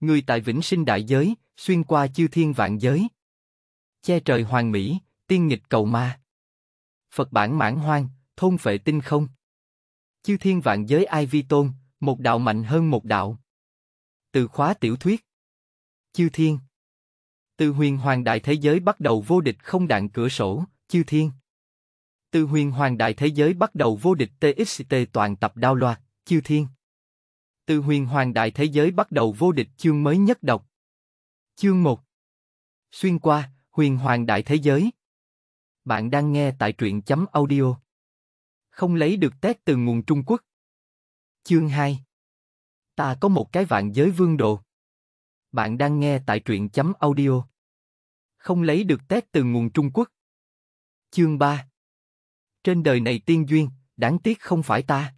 Người tại vĩnh sinh đại giới, xuyên qua chư thiên vạn giới. Che trời hoàng mỹ, tiên nghịch cầu ma. Phật bản mãn hoang, thôn vệ tinh không. Chư thiên vạn giới ai vi tôn, một đạo mạnh hơn một đạo. Từ khóa tiểu thuyết. Chư thiên. Từ huyền hoàng đại thế giới bắt đầu vô địch không đạn cửa sổ, chư thiên. Từ huyền hoàng đại thế giới bắt đầu vô địch TXT toàn tập đao loạt, chư thiên. Tư huyền hoàng đại thế giới bắt đầu vô địch chương mới nhất đọc Chương 1 Xuyên qua, huyền hoàng đại thế giới Bạn đang nghe tại truyện chấm audio Không lấy được tét từ nguồn Trung Quốc Chương 2 Ta có một cái vạn giới vương đồ Bạn đang nghe tại truyện chấm audio Không lấy được tét từ nguồn Trung Quốc Chương 3 Trên đời này tiên duyên, đáng tiếc không phải ta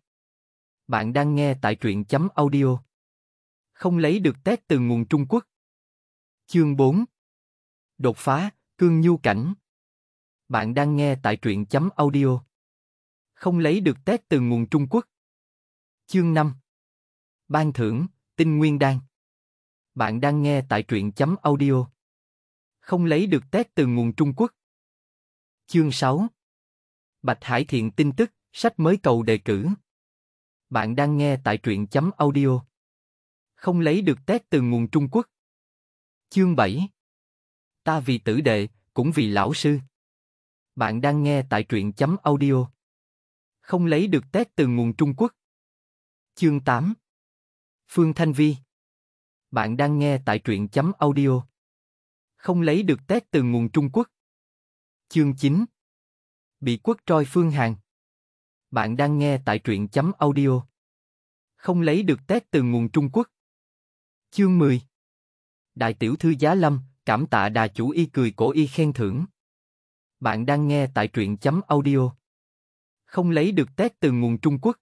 bạn đang nghe tại truyện chấm audio. Không lấy được tét từ nguồn Trung Quốc. Chương 4 Đột phá, cương nhu cảnh. Bạn đang nghe tại truyện chấm audio. Không lấy được tét từ nguồn Trung Quốc. Chương 5 Ban thưởng, tinh nguyên đan. Bạn đang nghe tại truyện chấm audio. Không lấy được tét từ nguồn Trung Quốc. Chương 6 Bạch Hải Thiện tin tức, sách mới cầu đề cử. Bạn đang nghe tại truyện chấm audio. Không lấy được tét từ nguồn Trung Quốc. Chương 7 Ta vì tử đệ, cũng vì lão sư. Bạn đang nghe tại truyện chấm audio. Không lấy được tét từ nguồn Trung Quốc. Chương 8 Phương Thanh Vi Bạn đang nghe tại truyện chấm audio. Không lấy được tét từ nguồn Trung Quốc. Chương 9 Bị quất roi Phương hàng bạn đang nghe tại truyện chấm audio. Không lấy được tét từ nguồn Trung Quốc. Chương 10 Đại tiểu thư Giá Lâm, cảm tạ đà chủ y cười cổ y khen thưởng. Bạn đang nghe tại truyện chấm audio. Không lấy được tét từ nguồn Trung Quốc.